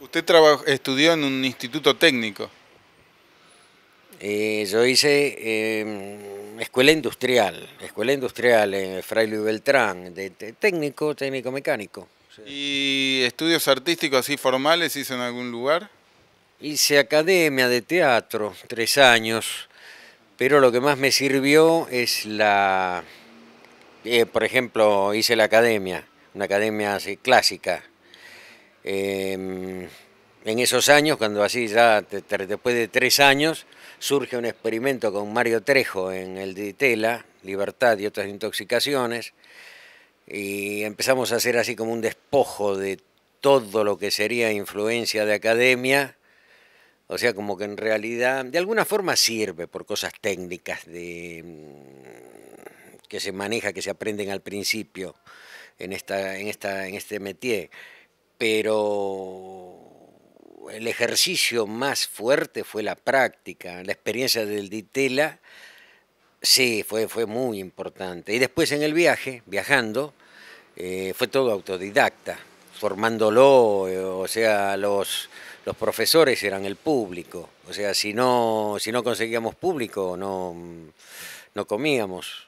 Usted trabajó, estudió en un instituto técnico. Eh, yo hice em, escuela industrial, escuela industrial en Luis Beltrán, de, técnico, técnico mecánico. ¿Y estudios artísticos así formales hizo en algún lugar? Hice academia de teatro, tres años, pero lo que más me sirvió es la... Eh, por ejemplo, hice la academia, una academia así, clásica, Em, en esos años, cuando así ya después de tres años, surge un experimento con Mario Trejo en el de Tela, Libertad y otras intoxicaciones, y empezamos a hacer así como un despojo de todo lo que sería influencia de academia, o sea, como que en realidad, de alguna forma sirve por cosas técnicas de, mm, que se maneja, que se aprenden al principio en, esta, en, esta, en este métier pero el ejercicio más fuerte fue la práctica, la experiencia del Ditela, sí, fue, muy importante. Y después en el viaje, viajando, eh, fue todo autodidacta, formándolo, eh, o sea, los, profesores eran el público, o sea, si no, conseguíamos público, no comíamos.